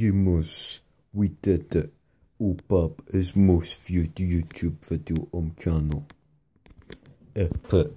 us. we did it. Up pop is most viewed YouTube video on channel. Epic.